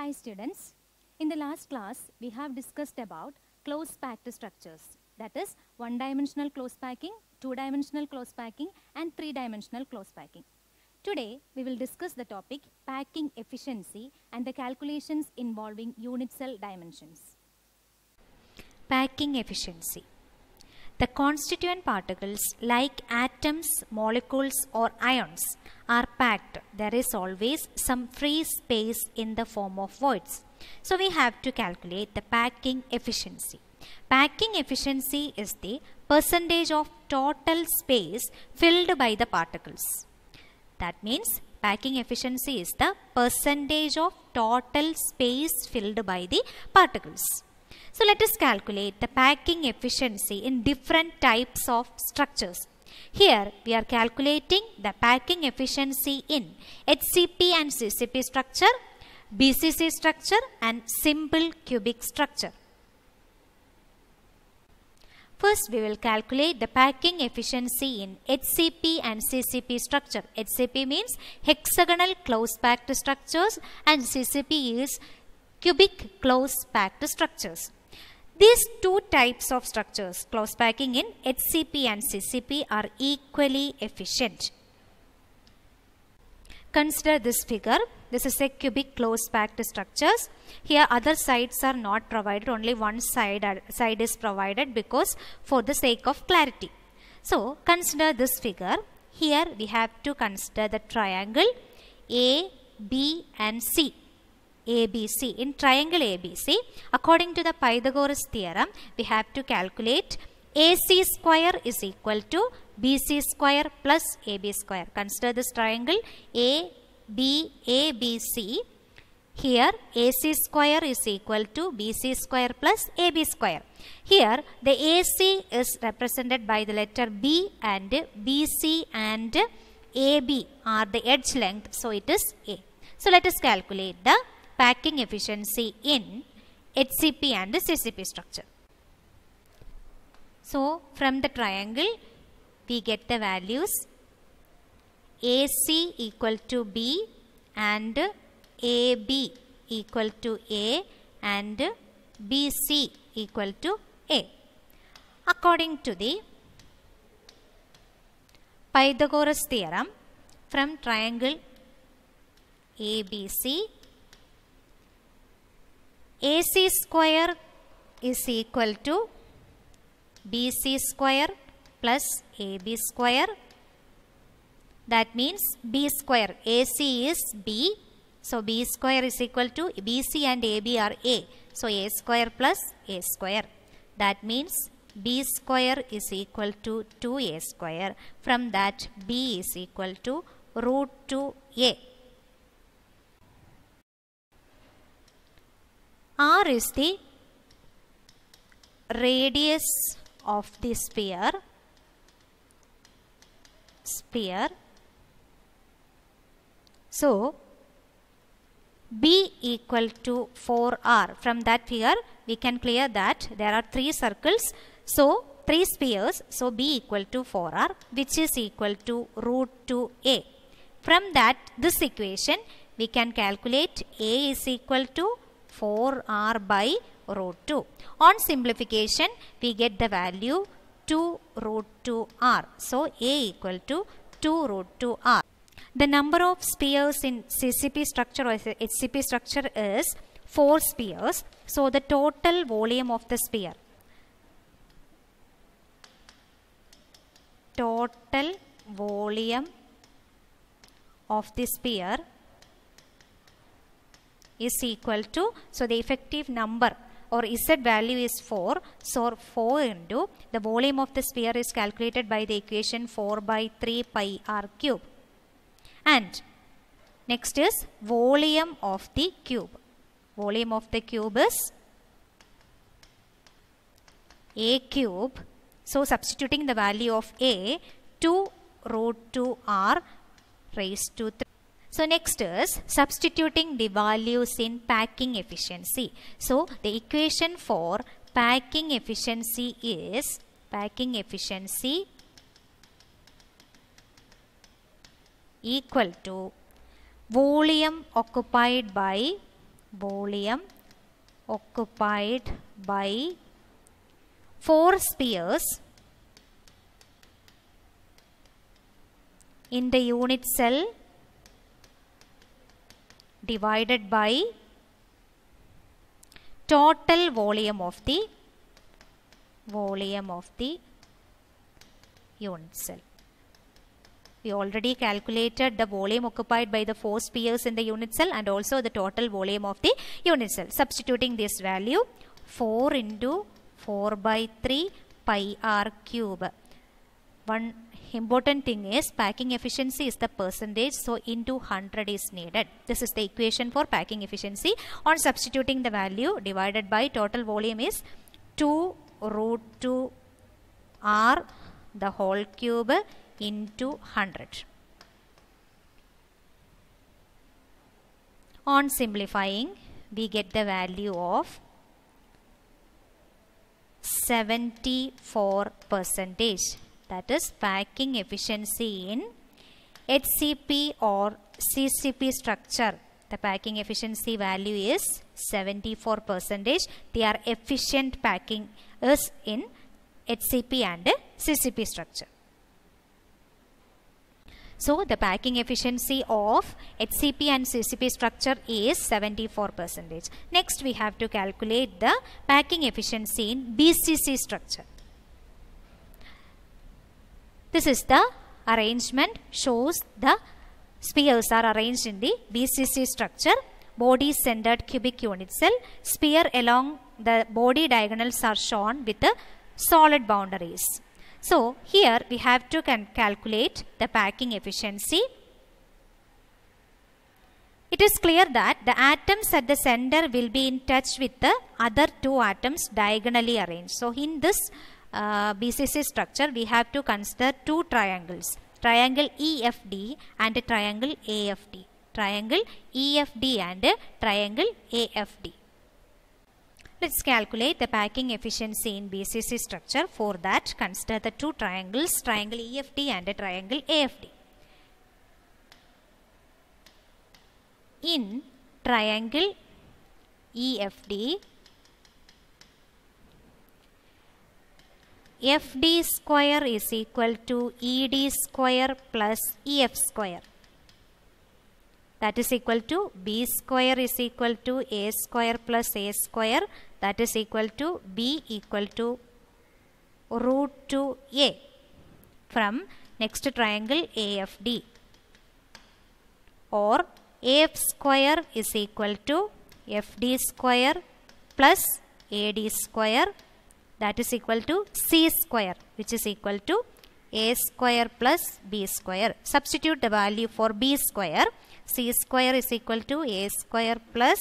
Hi students, in the last class we have discussed about close packed structures that is one dimensional close packing, two dimensional close packing and three dimensional close packing. Today we will discuss the topic packing efficiency and the calculations involving unit cell dimensions. Packing efficiency the constituent particles like atoms, molecules or ions are there is always some free space in the form of voids. So we have to calculate the packing efficiency. Packing efficiency is the percentage of total space filled by the particles. That means packing efficiency is the percentage of total space filled by the particles. So let us calculate the packing efficiency in different types of structures. Here we are calculating the packing efficiency in HCP and CCP structure, BCC structure and simple cubic structure. First, we will calculate the packing efficiency in HCP and CCP structure. HCP means hexagonal close packed structures and CCP is cubic close packed structures. These two types of structures, close packing in HCP and CCP are equally efficient. Consider this figure. This is a cubic close packed structures. Here other sides are not provided, only one side, uh, side is provided because for the sake of clarity. So consider this figure. Here we have to consider the triangle A, B and C. ABC, in triangle ABC, according to the Pythagoras theorem, we have to calculate AC square is equal to BC square plus AB square. Consider this triangle ABC. Here AC square is equal to BC square plus AB square. Here the AC is represented by the letter B and BC and AB are the edge length. So it is A. So let us calculate the packing efficiency in HCP and CCP structure. So from the triangle we get the values AC equal to B and AB equal to A and BC equal to A. According to the Pythagoras theorem, from triangle ABC AC square is equal to BC square plus AB square. That means B square. AC is B. So B square is equal to BC and AB are A. So A square plus A square. That means B square is equal to 2A square. From that B is equal to root 2A. R is the radius of the sphere sphere so b equal to 4r from that figure we can clear that there are three circles so three spheres so b equal to 4r which is equal to root 2a from that this equation we can calculate a is equal to 4r by root 2. On simplification, we get the value 2 root 2r. So, a equal to 2 root 2r. The number of spheres in CCP structure or HCP structure is 4 spheres. So, the total volume of the sphere, total volume of the sphere is equal to so the effective number or z value is 4 so 4 into the volume of the sphere is calculated by the equation 4 by 3 pi r cube and next is volume of the cube volume of the cube is a cube so substituting the value of a 2 root 2 r raised to 3 so next is substituting the values in packing efficiency. So the equation for packing efficiency is packing efficiency equal to volume occupied by volume occupied by four spheres in the unit cell divided by total volume of the volume of the unit cell. We already calculated the volume occupied by the four spheres in the unit cell and also the total volume of the unit cell. Substituting this value 4 into 4 by 3 pi r cube. 1 important thing is packing efficiency is the percentage so into 100 is needed this is the equation for packing efficiency on substituting the value divided by total volume is 2 root 2 r the whole cube into 100 on simplifying we get the value of 74 percentage that is packing efficiency in HCP or CCP structure. The packing efficiency value is 74 percentage. They are efficient packing is in HCP and CCP structure. So the packing efficiency of HCP and CCP structure is 74%. Next we have to calculate the packing efficiency in BCC structure. This is the arrangement shows the spheres are arranged in the BCC structure. Body centered cubic unit cell. Sphere along the body diagonals are shown with the solid boundaries. So here we have to calculate the packing efficiency. It is clear that the atoms at the center will be in touch with the other two atoms diagonally arranged. So in this uh, BCC structure, we have to consider two triangles, triangle EFD and triangle AFD, triangle EFD and triangle AFD. Let's calculate the packing efficiency in BCC structure. For that, consider the two triangles, triangle EFD and triangle AFD. In triangle EFD, FD square is equal to ED square plus EF square. That is equal to B square is equal to A square plus A square. That is equal to B equal to root 2 A from next triangle AFD or AF square is equal to FD square plus AD square that is equal to c square which is equal to a square plus b square. Substitute the value for b square. c square is equal to a square plus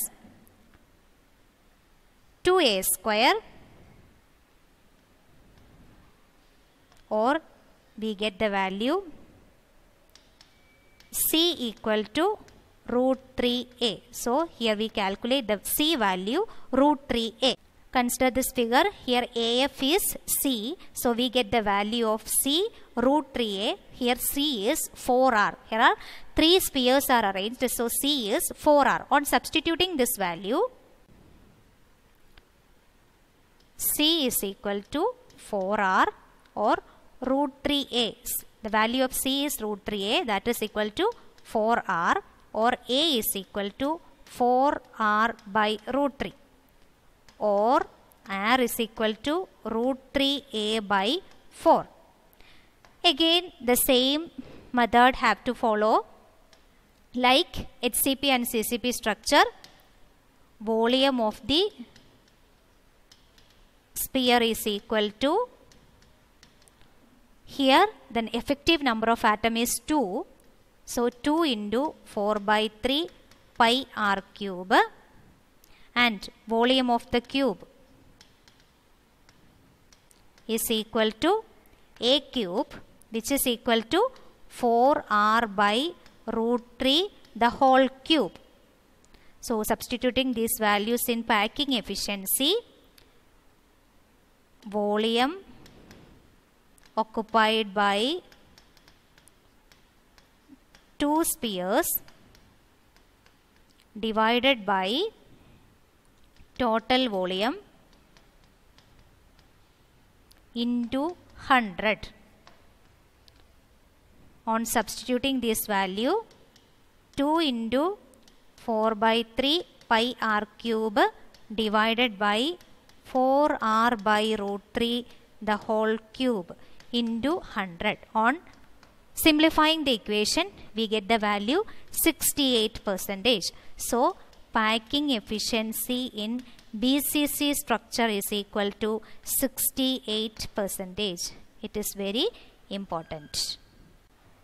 2a square or we get the value c equal to root 3a. So here we calculate the c value root 3a. Consider this figure. Here AF is C. So we get the value of C root 3A. Here C is 4R. Here are 3 spheres are arranged. So C is 4R. On substituting this value, C is equal to 4R or root 3A. The value of C is root 3A that is equal to 4R or A is equal to 4R by root 3 or r is equal to root 3a by 4. Again the same method have to follow like HCP and CCP structure volume of the sphere is equal to here then effective number of atom is 2 so 2 into 4 by 3 pi r cube and volume of the cube is equal to a cube which is equal to 4r by root 3 the whole cube. So substituting these values in packing efficiency, volume occupied by two spheres divided by total volume into 100 on substituting this value 2 into 4 by 3 pi r cube divided by 4 r by root 3 the whole cube into 100 on simplifying the equation we get the value 68 percentage so packing efficiency in BCC structure is equal to 68 percentage. It is very important.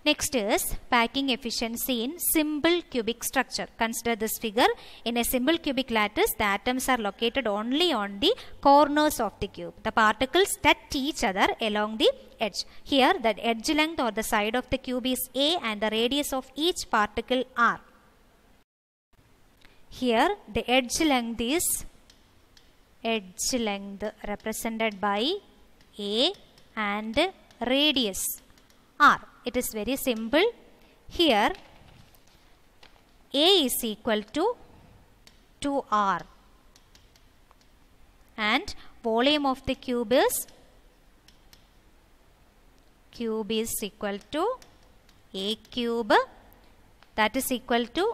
Next is packing efficiency in simple cubic structure. Consider this figure. In a simple cubic lattice, the atoms are located only on the corners of the cube. The particles touch each other along the edge. Here, the edge length or the side of the cube is A and the radius of each particle R here the edge length is edge length represented by a and radius r it is very simple here a is equal to 2r and volume of the cube is cube is equal to a cube that is equal to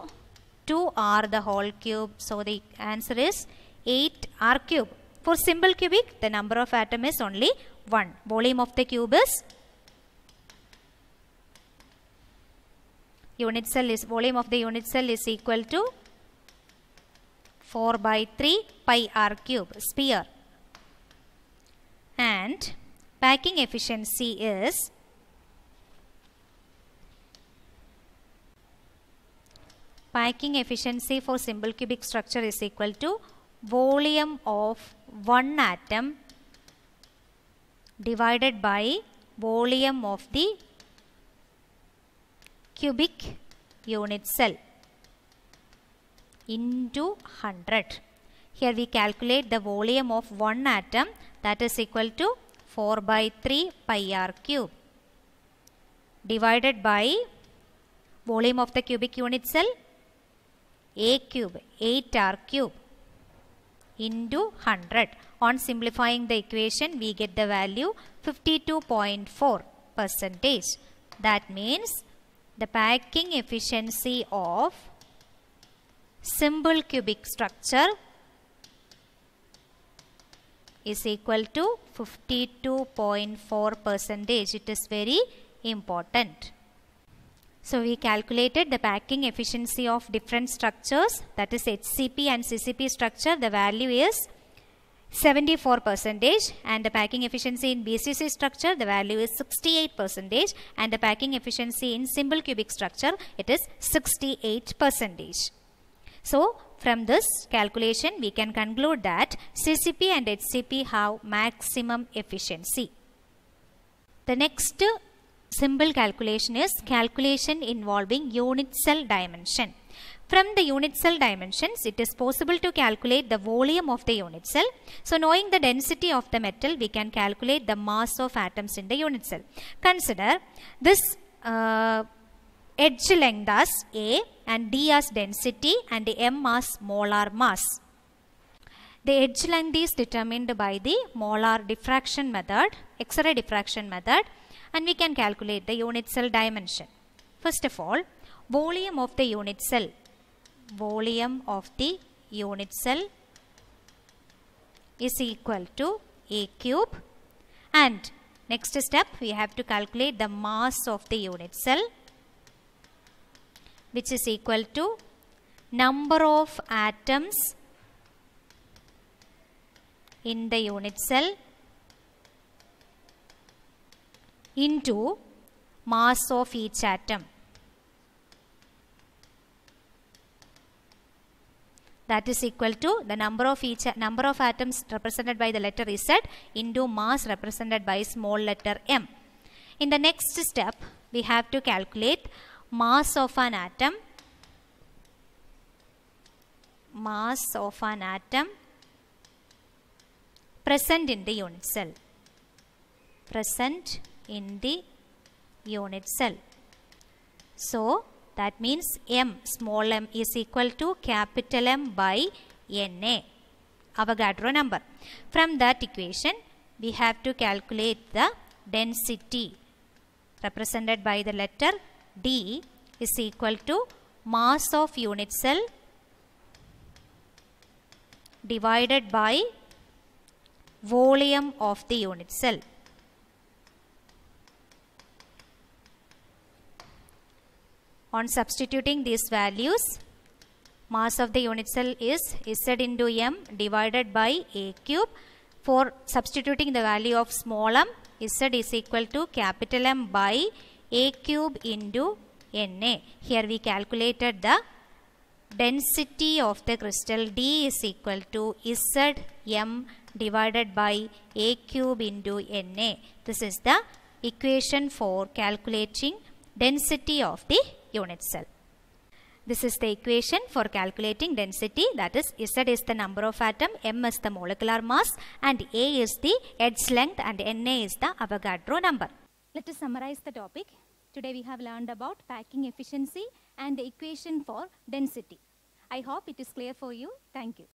2 r the whole cube. So the answer is 8 r cube. For simple cubic, the number of atom is only 1. Volume of the cube is unit cell is volume of the unit cell is equal to 4 by 3 pi r cube sphere and packing efficiency is packing efficiency for simple cubic structure is equal to volume of one atom divided by volume of the cubic unit cell into 100. Here we calculate the volume of one atom that is equal to 4 by 3 pi r cube divided by volume of the cubic unit cell a cube 8r cube into 100 on simplifying the equation we get the value 52.4 percentage that means the packing efficiency of simple cubic structure is equal to 52.4 percentage it is very important so we calculated the packing efficiency of different structures that is HCP and CCP structure the value is 74 percentage and the packing efficiency in BCC structure the value is 68 percentage and the packing efficiency in simple cubic structure it is 68 percentage. So from this calculation we can conclude that CCP and HCP have maximum efficiency. The next simple calculation is calculation involving unit cell dimension. From the unit cell dimensions, it is possible to calculate the volume of the unit cell. So knowing the density of the metal, we can calculate the mass of atoms in the unit cell. Consider this uh, edge length as A and D as density and M as molar mass. The edge length is determined by the molar diffraction method, X-ray diffraction method and we can calculate the unit cell dimension. First of all, volume of the unit cell. Volume of the unit cell is equal to A cube and next step we have to calculate the mass of the unit cell which is equal to number of atoms in the unit cell into mass of each atom. that is equal to the number of each number of atoms represented by the letter Z into mass represented by small letter m. In the next step, we have to calculate mass of an atom mass of an atom present in the unit cell present in the unit cell. So that means M small m is equal to capital M by Na Avogadro number. From that equation we have to calculate the density represented by the letter D is equal to mass of unit cell divided by volume of the unit cell. On substituting these values, mass of the unit cell is Z into M divided by A cube. For substituting the value of small m, Z is equal to capital M by A cube into Na. Here we calculated the density of the crystal D is equal to Z M divided by A cube into Na. This is the equation for calculating density of the unit cell. This is the equation for calculating density that is Z is the number of atom, M is the molecular mass and A is the edge length and Na is the Avogadro number. Let us summarize the topic. Today we have learned about packing efficiency and the equation for density. I hope it is clear for you. Thank you.